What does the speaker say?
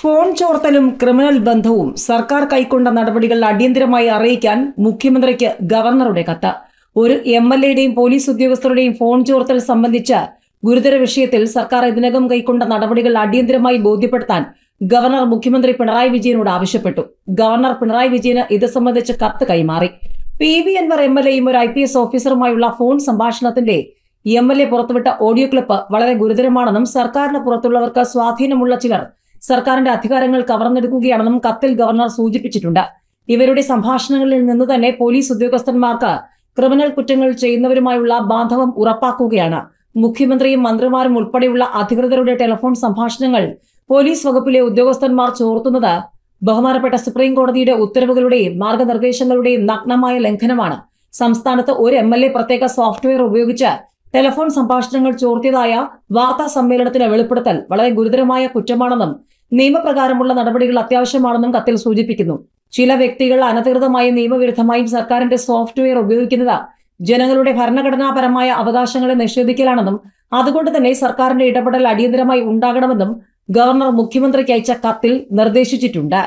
phone ചോർത്തലും criminal ബന്ധവും സർക്കാർ കൈക്കൊണ്ട നടപടികൾ അടിയന്തരമായി അറിയിക്കാൻ മുഖ്യമന്ത്രിക്ക് ഗവർണറുടെ കത്ത് ഒരു എം എൽ എയുടെയും പോലീസ് ഉദ്യോഗസ്ഥരുടെയും ഫോൺ ചോർത്തൽ സംബന്ധിച്ച ഗുരുതര വിഷയത്തിൽ സർക്കാർ ഇതിനകം കൈക്കൊണ്ട നടപടികൾ അടിയന്തരമായി ബോധ്യപ്പെടുത്താൻ ഗവർണർ മുഖ്യമന്ത്രി പിണറായി വിജയനോട് ആവശ്യപ്പെട്ടു ഗവർണർ പിണറായി വിജയന് ഇത് സംബന്ധിച്ച് കത്ത് കൈമാറി പി വി അൻവർ എം എൽ എയും ഒരു ഐ പി എസ് ഓഫീസറുമായുള്ള ഫോൺ സംഭാഷണത്തിന്റെ എം എൽ എ പുറത്തുവിട്ട ഓഡിയോ ക്ലിപ്പ് വളരെ ഗുരുതരമാണെന്നും സർക്കാരിന് പുറത്തുള്ളവർക്ക് സ്വാധീനമുള്ള ചിലർ സർക്കാരിന്റെ അധികാരങ്ങൾ കവർന്നെടുക്കുകയാണെന്നും കത്തിൽ ഗവർണർ സൂചിപ്പിച്ചിട്ടുണ്ട് ഇവരുടെ സംഭാഷണങ്ങളിൽ നിന്ന് തന്നെ പോലീസ് ഉദ്യോഗസ്ഥന്മാർക്ക് ക്രിമിനൽ കുറ്റങ്ങൾ ചെയ്യുന്നവരുമായുള്ള ബാന്ധവം ഉറപ്പാക്കുകയാണ് മുഖ്യമന്ത്രിയും മന്ത്രിമാരും ഉൾപ്പെടെയുള്ള അധികൃതരുടെ ടെലിഫോൺ സംഭാഷണങ്ങൾ പോലീസ് വകുപ്പിലെ ഉദ്യോഗസ്ഥന്മാർ ചോർത്തുന്നത് ബഹുമാനപ്പെട്ട സുപ്രീം കോടതിയുടെ ഉത്തരവുകളുടെയും മാർഗനിർദ്ദേശങ്ങളുടെയും നഗ്നമായ ലംഘനമാണ് സംസ്ഥാനത്ത് ഒരു എം എൽ എ പ്രത്യേക സോഫ്റ്റ്വെയർ ഉപയോഗിച്ച് ടെലഫോൺ സംഭാഷണങ്ങൾ ചോർത്തിയതായ വാർത്താ സമ്മേളനത്തിന് വെളിപ്പെടുത്തൽ വളരെ ഗുരുതരമായ കുറ്റമാണെന്നും നിയമപ്രകാരമുള്ള നടപടികൾ അത്യാവശ്യമാണെന്നും കത്തിൽ സൂചിപ്പിക്കുന്നു ചില വ്യക്തികൾ അനധികൃതമായും നിയമവിരുദ്ധമായും സർക്കാരിന്റെ സോഫ്റ്റ്വെയർ ഉപയോഗിക്കുന്നത് ജനങ്ങളുടെ ഭരണഘടനാപരമായ അവകാശങ്ങളെ നിഷേധിക്കലാണെന്നും അതുകൊണ്ട് തന്നെ സർക്കാരിന്റെ ഇടപെടൽ അടിയന്തരമായി ഉണ്ടാകണമെന്നും ഗവർണർ മുഖ്യമന്ത്രിക്ക് അയച്ച കത്തിൽ നിർദ്ദേശിച്ചിട്ടുണ്ട്